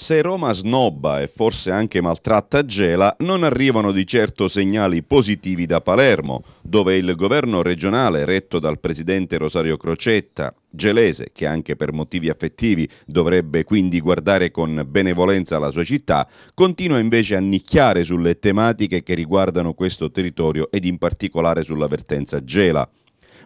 Se Roma snobba e forse anche maltratta Gela, non arrivano di certo segnali positivi da Palermo, dove il governo regionale, retto dal presidente Rosario Crocetta, gelese, che anche per motivi affettivi dovrebbe quindi guardare con benevolenza la sua città, continua invece a nicchiare sulle tematiche che riguardano questo territorio ed in particolare sull'avvertenza Gela.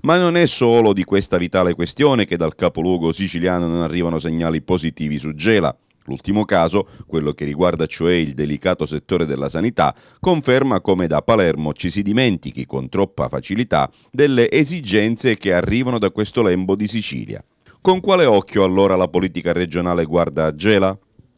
Ma non è solo di questa vitale questione che dal capoluogo siciliano non arrivano segnali positivi su Gela. L'ultimo caso, quello che riguarda cioè il delicato settore della sanità, conferma come da Palermo ci si dimentichi con troppa facilità delle esigenze che arrivano da questo lembo di Sicilia. Con quale occhio allora la politica regionale guarda a Gela?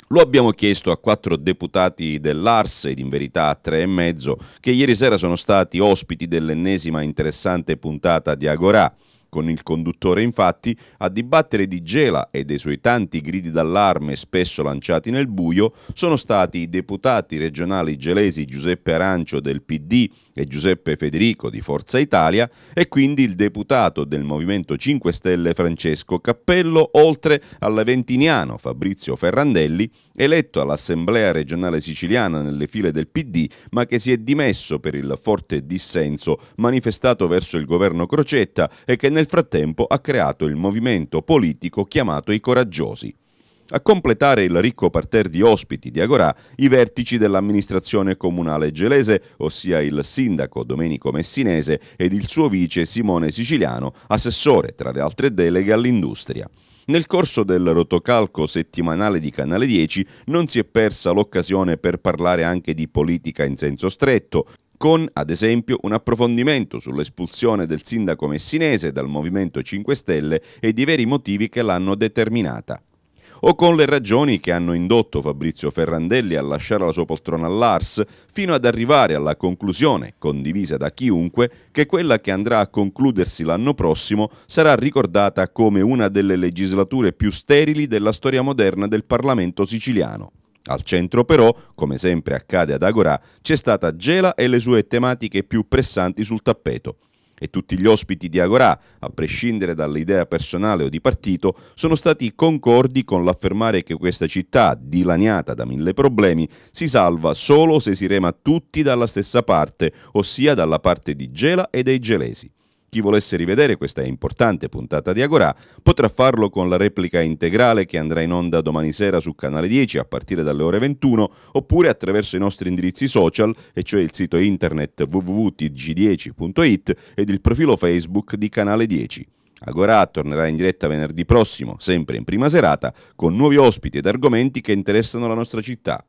Lo abbiamo chiesto a quattro deputati dell'Ars ed in verità a tre e mezzo che ieri sera sono stati ospiti dell'ennesima interessante puntata di Agorà. Con il conduttore, infatti, a dibattere di Gela e dei suoi tanti gridi d'allarme spesso lanciati nel buio sono stati i deputati regionali gelesi Giuseppe Arancio del PD e Giuseppe Federico di Forza Italia e quindi il deputato del Movimento 5 Stelle Francesco Cappello, oltre all'aventiniano Fabrizio Ferrandelli, eletto all'Assemblea regionale siciliana nelle file del PD, ma che si è dimesso per il forte dissenso manifestato verso il governo Crocetta e che nel nel frattempo ha creato il movimento politico chiamato I Coraggiosi. A completare il ricco parterre di ospiti di Agorà, i vertici dell'amministrazione comunale gelese, ossia il sindaco Domenico Messinese ed il suo vice Simone Siciliano, assessore tra le altre deleghe all'industria. Nel corso del rotocalco settimanale di Canale 10 non si è persa l'occasione per parlare anche di politica in senso stretto, con ad esempio un approfondimento sull'espulsione del sindaco messinese dal Movimento 5 Stelle e di veri motivi che l'hanno determinata o con le ragioni che hanno indotto Fabrizio Ferrandelli a lasciare la sua poltrona all'Ars, fino ad arrivare alla conclusione, condivisa da chiunque, che quella che andrà a concludersi l'anno prossimo sarà ricordata come una delle legislature più sterili della storia moderna del Parlamento siciliano. Al centro però, come sempre accade ad Agora, c'è stata Gela e le sue tematiche più pressanti sul tappeto. E tutti gli ospiti di Agora, a prescindere dall'idea personale o di partito, sono stati concordi con l'affermare che questa città, dilaniata da mille problemi, si salva solo se si rema tutti dalla stessa parte, ossia dalla parte di Gela e dei gelesi. Chi volesse rivedere questa importante puntata di Agorà potrà farlo con la replica integrale che andrà in onda domani sera su Canale 10 a partire dalle ore 21 oppure attraverso i nostri indirizzi social, e cioè il sito internet www.tg10.it ed il profilo Facebook di Canale 10. Agora tornerà in diretta venerdì prossimo, sempre in prima serata, con nuovi ospiti ed argomenti che interessano la nostra città.